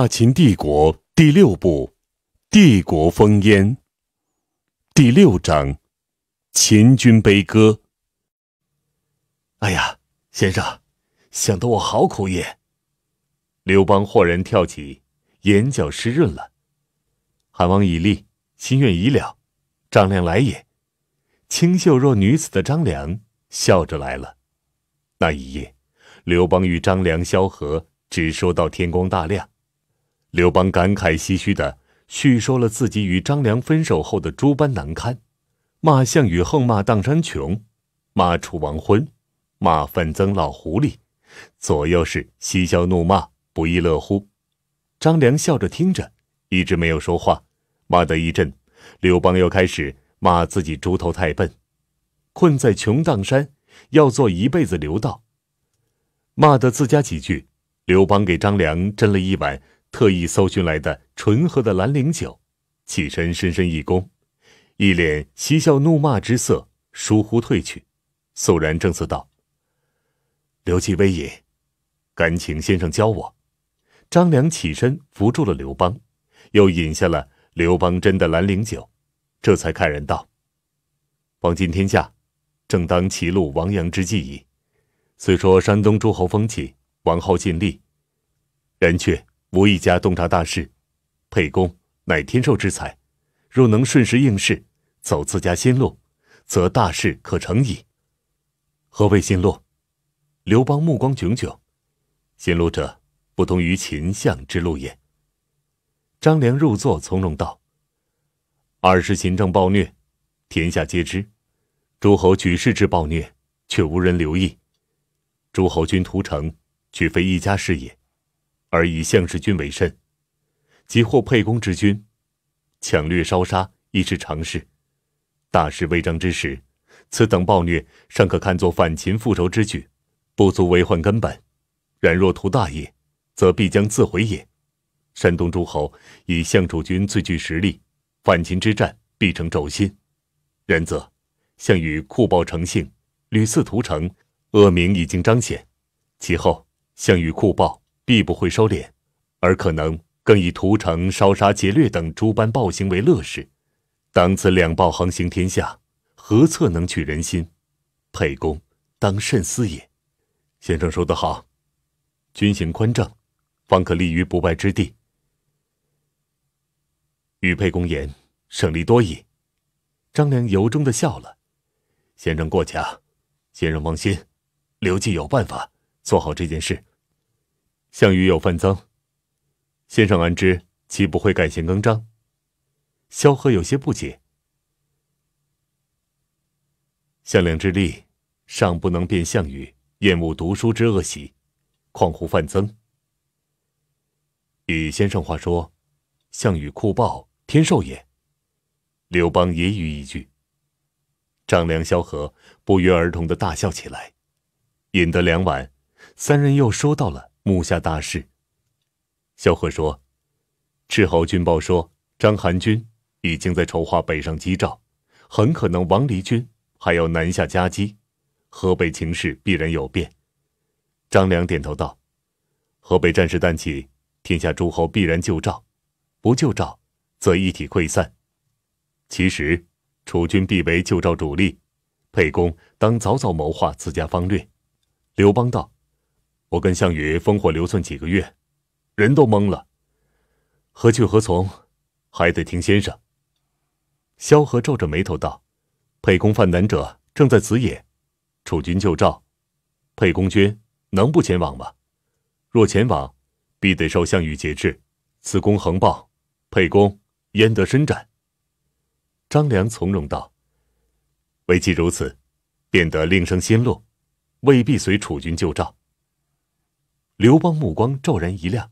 《大秦帝国》第六部，《帝国烽烟》第六章，《秦军悲歌》。哎呀，先生，想得我好苦也！刘邦豁然跳起，眼角湿润了。韩王已立，心愿已了。张良来也。清秀若女子的张良笑着来了。那一夜，刘邦与张良、萧何只说到天光大亮。刘邦感慨唏嘘的叙说了自己与张良分手后的诸般难堪，骂项羽，横骂砀山穷，骂楚王昏，骂范增老狐狸，左右是嬉笑怒骂，不亦乐乎。张良笑着听着，一直没有说话。骂得一阵，刘邦又开始骂自己猪头太笨，困在穷砀山，要做一辈子刘道。骂得自家几句，刘邦给张良斟了一碗。特意搜寻来的醇和的兰陵酒，起身深深一躬，一脸嬉笑怒骂之色，疏忽退去，肃然正色道：“刘季威也，敢请先生教我。”张良起身扶住了刘邦，又饮下了刘邦斟的兰陵酒，这才看人道：“王今天下，正当歧路王阳之际矣。虽说山东诸侯风起，王后尽力，人却。”吾一家洞察大事，沛公乃天授之才，若能顺势应势，走自家新路，则大事可成矣。何谓新路？刘邦目光炯炯。新路者，不同于秦相之路也。张良入座，从容道：“二是秦政暴虐，天下皆知；诸侯举世之暴虐，却无人留意。诸侯军屠城，绝非一家事也。”而以项氏军为甚，即获沛公之军，抢掠烧杀亦是常事。大事未张之时，此等暴虐尚可看作反秦复仇之举，不足为患根本。然若图大业，则必将自毁也。山东诸侯以项楚军最具实力，反秦之战必成轴心。然则，项羽酷暴成性，屡次屠城，恶名已经彰显。其后，项羽酷暴。必不会收敛，而可能更以屠城、烧杀、劫掠等诸般暴行为乐事。当此两暴横行天下，何策能取人心？沛公当慎思也。先生说得好，军行宽正，方可立于不败之地。与沛公言，胜利多矣。张良由衷的笑了。先生过奖，先生放心，刘季有办法做好这件事。项羽有范增，先生安知其不会改弦更张？萧何有些不解。项梁之力尚不能变项羽厌恶读书之恶习，况乎范增？与先生话说，项羽酷暴天授也。刘邦揶揄一句，张良、萧何不约而同的大笑起来，引得两晚三人又说到了。目下大事，萧何说：“赤候军报说，章邯军已经在筹划北上击赵，很可能王离军还要南下夹击，河北情势必然有变。”张良点头道：“河北战事旦起，天下诸侯必然救赵，不救赵，则一体溃散。其实，楚军必为救赵主力，沛公当早早谋划自家方略。”刘邦道。我跟项羽烽火流窜几个月，人都懵了，何去何从，还得听先生。萧何皱着眉头道：“沛公犯难者正在此也，楚军救赵，沛公军能不前往吗？若前往，必得受项羽节制，此功横暴，沛公焉得伸展？”张良从容道：“唯其如此，便得令生新落，未必随楚军救赵。”刘邦目光骤然一亮，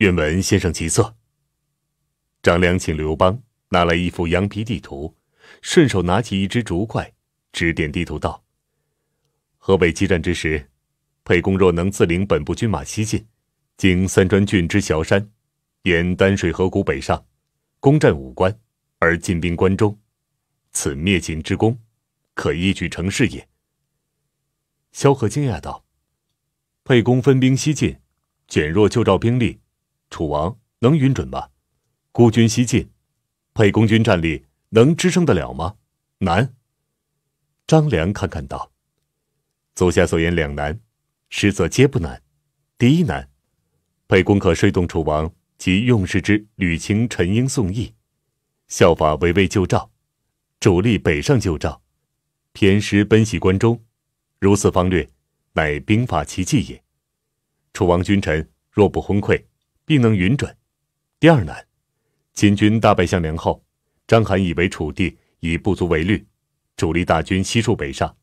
愿闻先生吉策。张良请刘邦拿来一幅羊皮地图，顺手拿起一支竹筷，指点地图道：“河北激战之时，沛公若能自领本部军马西进，经三川郡之小山，沿丹水河谷北上，攻占五关，而进兵关中，此灭秦之功，可一举成事也。”萧何惊讶道。沛公分兵西进，减弱旧赵兵力，楚王能允准吗？孤军西进，沛公军战力能支撑得了吗？难。张良看看道：“足下所言两难，实则皆不难。第一难，沛公可说动楚王及用事之吕清、陈英、宋义，效法围魏救赵，主力北上救赵，偏师奔袭关中，如此方略。乃兵法奇计也。楚王君臣若不昏溃，必能云准。第二难，秦军大败项梁后，章邯以为楚地已不足为虑，主力大军悉数北上。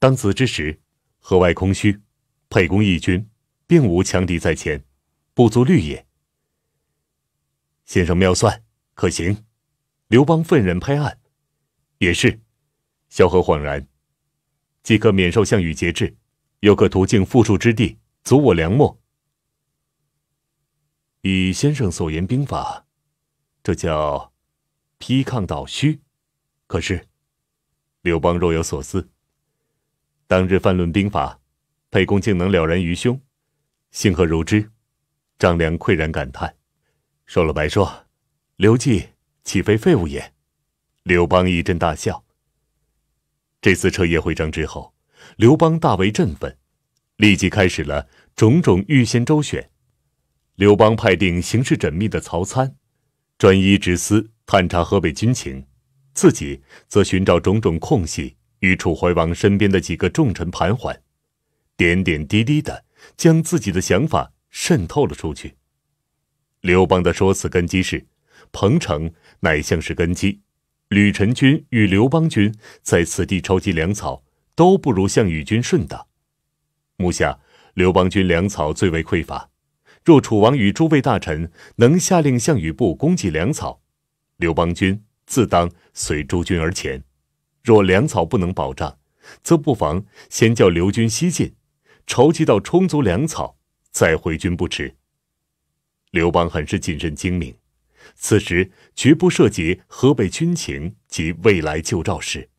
当此之时，河外空虚，沛公义军并无强敌在前，不足虑也。先生妙算，可行。刘邦愤然拍案，也是。萧何恍然，即可免受项羽节制。有可途径富庶之地，阻我粮秣。以先生所言兵法，这叫劈抗倒虚。可是，刘邦若有所思。当日泛论兵法，沛公竟能了然于胸，幸何如之？张良喟然感叹：“说了白说，刘季岂非废物也？”刘邦一阵大笑。这次彻夜会章之后。刘邦大为振奋，立即开始了种种预先周旋。刘邦派定形势缜密的曹参，专一执私探查河北军情，自己则寻找种种空隙，与楚怀王身边的几个重臣盘桓，点点滴滴的将自己的想法渗透了出去。刘邦的说辞根基是：彭城乃像是根基，吕臣军与刘邦军在此地筹集粮草。都不如项羽军顺当。目下刘邦军粮草最为匮乏，若楚王与诸位大臣能下令项羽部供给粮草，刘邦军自当随诸军而前；若粮草不能保障，则不妨先叫刘军西进，筹集到充足粮草再回军不迟。刘邦很是谨慎精明，此时绝不涉及河北军情及未来救赵事。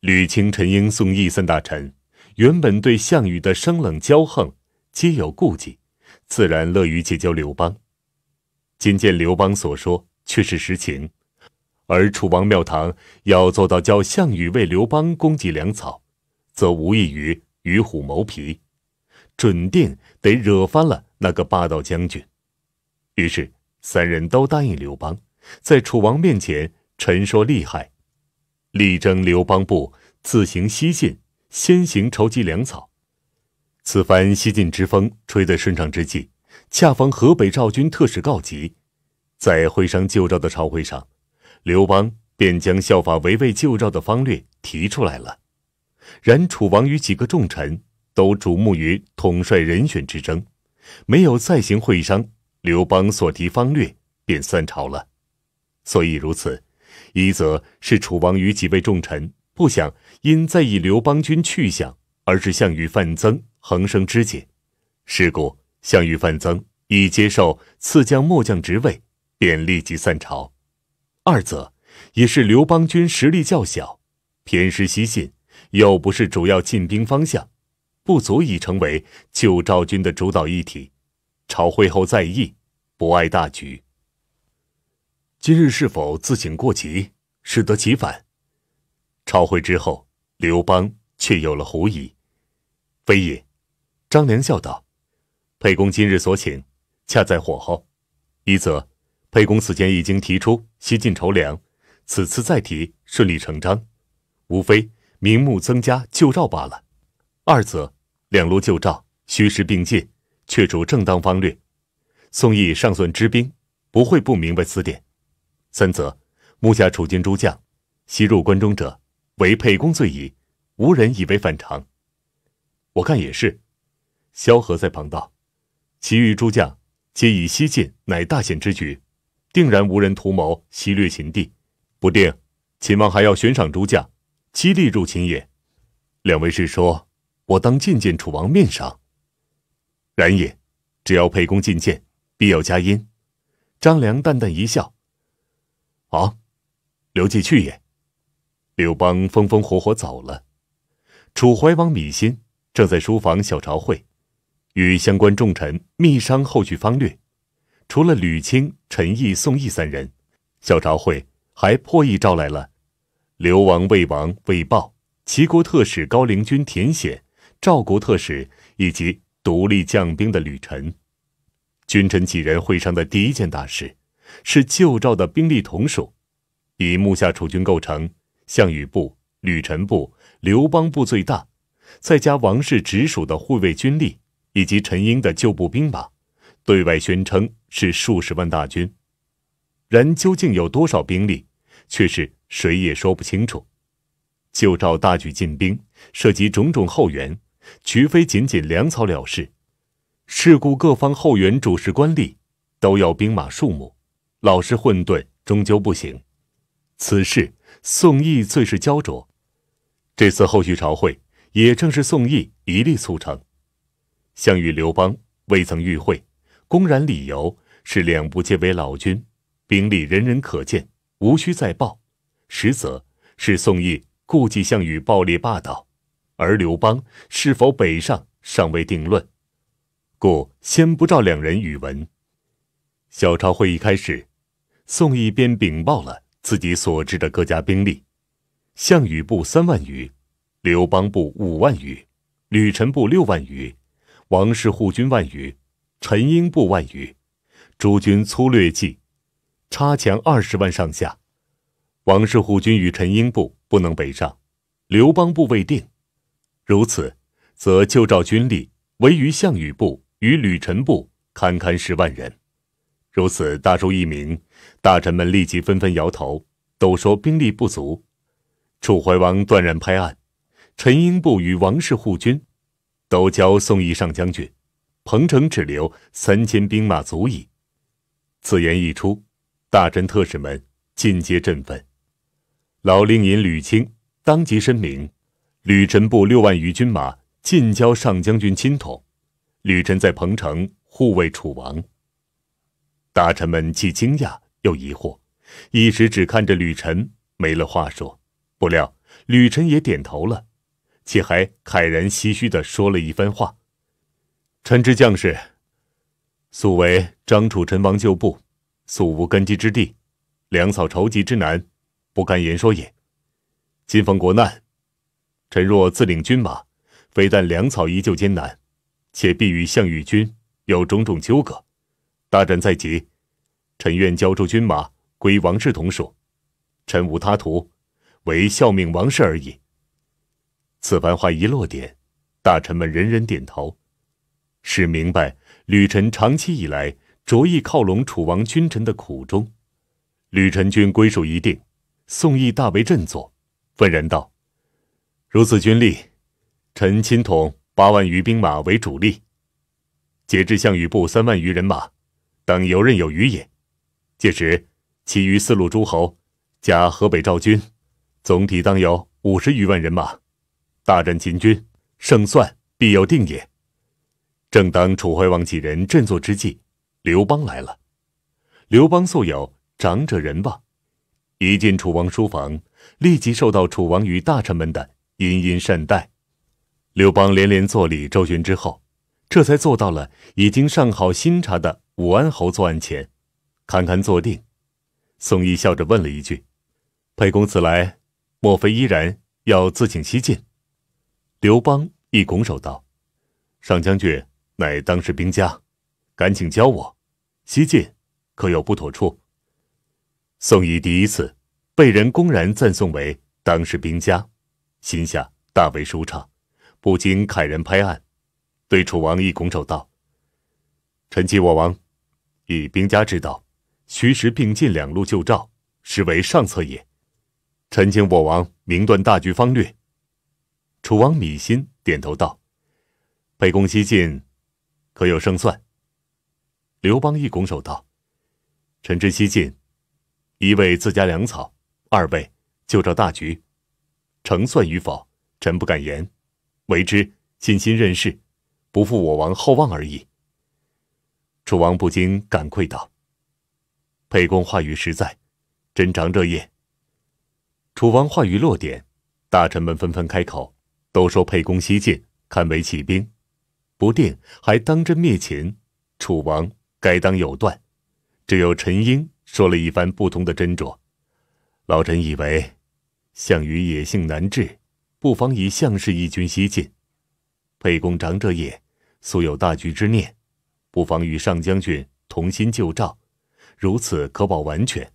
吕青、陈英、宋义三大臣原本对项羽的生冷骄横皆有顾忌，自然乐于结交刘邦。今见刘邦所说却是实情，而楚王庙堂要做到叫项羽为刘邦供给粮草，则无异于与虎谋皮，准定得惹翻了那个霸道将军。于是三人都答应刘邦，在楚王面前陈说厉害。力争刘邦部自行西进，先行筹集粮草。此番西进之风吹得顺畅之际，恰逢河北赵军特使告急，在会商旧赵的朝会上，刘邦便将效法围魏救赵的方略提出来了。然楚王与几个重臣都瞩目于统帅人选之争，没有再行会商，刘邦所提方略便散朝了。所以如此。一则是楚王与几位重臣不想因在意刘邦军去向，而致项羽范增横生枝节，事故项羽范增一接受赐将末将职位，便立即散朝；二则也是刘邦军实力较小，偏师西进，又不是主要进兵方向，不足以成为救赵军的主导一体，朝会后再议，不碍大局。今日是否自请过急，适得其反？朝会之后，刘邦却有了狐疑。非也，张良笑道：“沛公今日所请，恰在火候。一则，沛公此前已经提出西进筹粮，此次再提，顺理成章，无非明目增加旧照罢了；二则，两路旧照虚实并进，却主正当方略。宋义尚算知兵，不会不明白此点。”三则，目下楚军诸将，悉入关中者，为沛公最矣，无人以为反常。我看也是。萧何在旁道：“其余诸将，皆以西进乃大险之举，定然无人图谋西掠秦地。不定，秦王还要悬赏诸将，激励入秦也。”两位是说，我当觐见楚王面赏。然也，只要沛公觐见，必有加音。张良淡淡一笑。啊，刘季去也！刘邦风风火火走了。楚怀王芈心正在书房小朝会，与相关重臣密商后续方略。除了吕青、陈毅、宋义三人，小朝会还破译招来了刘王、魏王、魏豹、齐国特使高陵君田显、赵国特使以及独立将兵的吕臣。君臣几人会商的第一件大事。是旧赵的兵力统属，以幕下楚军构成，项羽部、吕臣部、刘邦部最大，再加王室直属的护卫军力以及陈英的旧部兵马，对外宣称是数十万大军。然究竟有多少兵力，却是谁也说不清楚。旧赵大举进兵，涉及种种后援，绝非仅仅粮草了事，事故各方后援主事官吏都要兵马数目。老是混沌，终究不行。此事宋义最是焦灼，这次后续朝会也正是宋义一力促成。项羽、刘邦未曾遇会，公然理由是两部皆为老君，兵力人人可见，无需再报。实则是宋义顾忌项羽暴力霸道，而刘邦是否北上尚未定论，故先不召两人语文。小朝会一开始。宋义便禀报了自己所知的各家兵力：项羽部三万余，刘邦部五万余，吕臣部六万余，王氏护军万余，陈英部万余。诸军粗略计，差强二十万上下。王氏护军与陈英部不能北上，刘邦部未定。如此，则就照军力唯于项羽部与吕臣部，堪堪十万人。如此大书一名，大臣们立即纷纷摇头，都说兵力不足。楚怀王断然拍案：陈英部与王室护军，都交宋义上将军；彭城只留三千兵马足矣。此言一出，大臣、特使们尽皆振奋。老令尹吕青当即申明：吕臣部六万余军马尽交上将军亲统，吕臣在彭城护卫楚王。大臣们既惊讶又疑惑，一时只看着吕臣没了话说。不料吕臣也点头了，且还慨然唏嘘地说了一番话：“臣之将士，素为张楚陈王旧部，素无根基之地，粮草筹集之难，不敢言说也。今逢国难，臣若自领军马，非但粮草依旧艰难，且必与项羽军有种种纠葛。”大战在即，臣愿交出军马归王室同属，臣无他图，唯效命王室而已。此番话一落点，大臣们人人点头，是明白吕臣长期以来着意靠拢楚王君臣的苦衷。吕臣军归属已定，宋义大为振作，愤然道：“如此军力，臣亲统八万余兵马为主力，截制项羽部三万余人马。”等游刃有余也，届时其余四路诸侯加河北赵军，总体当有五十余万人马，大战秦军，胜算必有定也。正当楚怀王几人振作之际，刘邦来了。刘邦素有长者人望，一进楚王书房，立即受到楚王与大臣们的殷殷善待。刘邦连连作礼周旋之后，这才坐到了已经上好新茶的。武安侯作案前，堪堪坐定，宋义笑着问了一句：“沛公此来，莫非依然要自请西进？”刘邦一拱手道：“上将军乃当世兵家，敢请教我，西进可有不妥处？”宋义第一次被人公然赞颂为当世兵家，心下大为舒畅，不禁慨然拍案，对楚王一拱手道：“臣欺我王。”以兵家之道，虚实并进，两路救赵，实为上策也。臣请我王明断大局方略。楚王芈心点头道：“沛公西进，可有胜算？”刘邦一拱手道：“臣之西进，一为自家粮草，二为救赵大局，成算与否，臣不敢言，为之尽心任事，不负我王厚望而已。”楚王不禁感愧道：“沛公话语实在，真长者也。”楚王话语落点，大臣们纷纷开口，都说：“沛公西进，堪为起兵，不定还当真灭秦。”楚王该当有断。只有陈英说了一番不同的斟酌：“老臣以为，项羽野性难治，不妨以项氏义军西进。沛公长者也，素有大局之念。”不妨与上将军同心救赵，如此可保完全。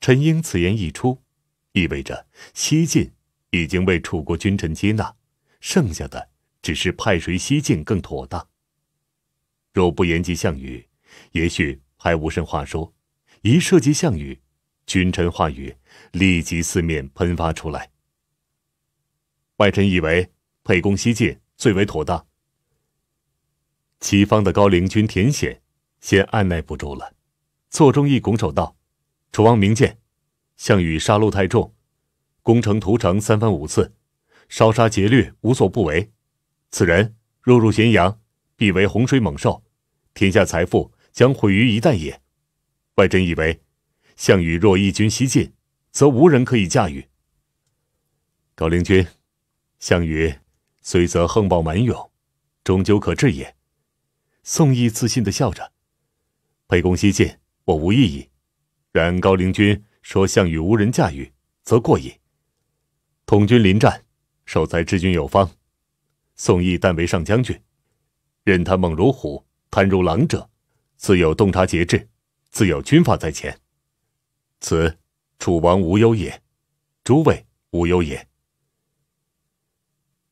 陈英此言一出，意味着西晋已经为楚国君臣接纳，剩下的只是派谁西晋更妥当。若不言及项羽，也许还无甚话说；一涉及项羽，君臣话语立即四面喷发出来。外臣以为，沛公西晋最为妥当。齐方的高陵君田显，先按耐不住了。错中一拱手道：“楚王明鉴，项羽杀戮太重，攻城屠城三番五次，烧杀劫掠无所不为。此人若入咸阳，必为洪水猛兽，天下财富将毁于一旦也。外臣以为，项羽若一军西进，则无人可以驾驭。高陵君，项羽虽则横暴蛮勇，终究可治也。”宋义自信的笑着：“沛公西进，我无异议。然高陵君说项羽无人驾驭，则过矣。统军临战，守才治军有方。宋义但为上将军，任他猛如虎，贪如狼者，自有洞察节制，自有军法在前。此楚王无忧也，诸位无忧也。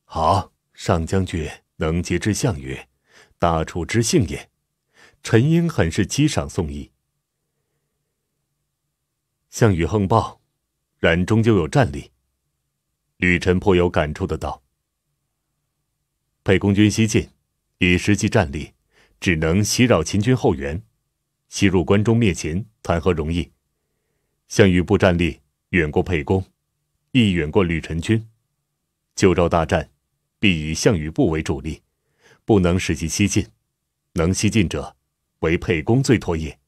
好，上将军能节制项羽。”大楚之幸也，陈英很是欣赏宋义。项羽横暴，然终究有战力。吕臣颇有感触的道：“沛公军西进，以实际战力，只能袭扰秦军后援，西入关中灭秦，谈何容易？项羽部战力远过沛公，亦远过吕臣军，九州大战，必以项羽部为主力。”不能使其西进，能西进者，唯沛公最脱也。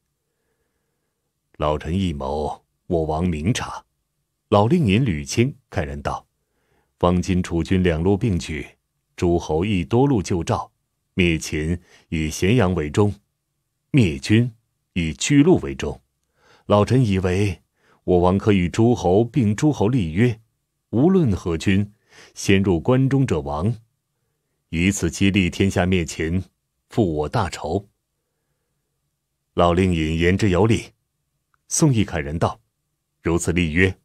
老臣一谋，我王明察。老令尹吕钦慨然道：“方今楚军两路并举，诸侯亦多路救赵，灭秦以咸阳为中，灭军以巨鹿为中。老臣以为，我王可与诸侯并诸侯立约，无论何军，先入关中者王。”以此激励天下灭秦，复我大仇。老令尹言之有理，宋义慨然道：“如此立约，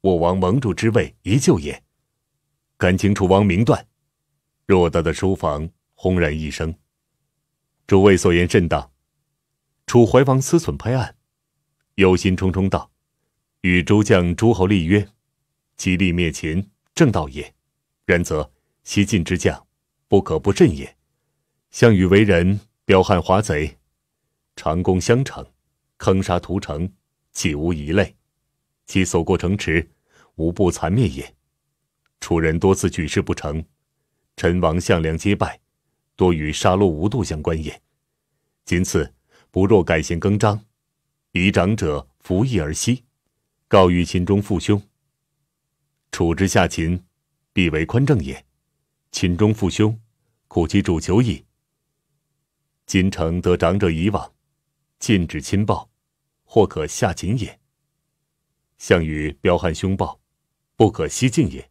我王盟主之位依旧也。”敢请楚王明断。偌大的书房轰然一声，诸位所言甚当。楚怀王思忖拍案，忧心忡忡道：“与诸将诸侯立约，激励灭秦，正道也。然则西晋之将。”不可不振也。项羽为人彪悍华贼，长攻襄城，坑杀屠城，岂无一类？其所过城池，无不残灭也。楚人多次举事不成，陈王项梁皆败，多与杀戮无度相关也。今次不若改弦更张，以长者服役而息，告于秦中父兄。楚之下秦，必为宽政也。秦中父兄。普其主久矣，今城得长者以往，禁止亲报，或可下秦也。项羽彪悍凶暴，不可西进也。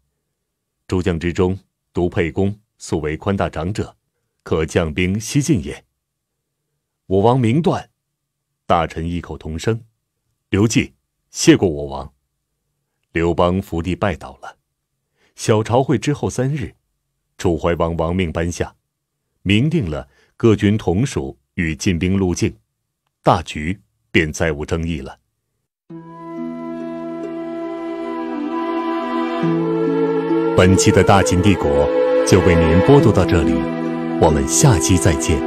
诸将之中，独沛公素为宽大长者，可将兵西进也。我王明断，大臣异口同声。刘季，谢过我王。刘邦伏地拜倒了。小朝会之后三日。楚怀王亡命颁下，明定了各军同属与进兵路径，大局便再无争议了。本期的大秦帝国就为您播读到这里，我们下期再见。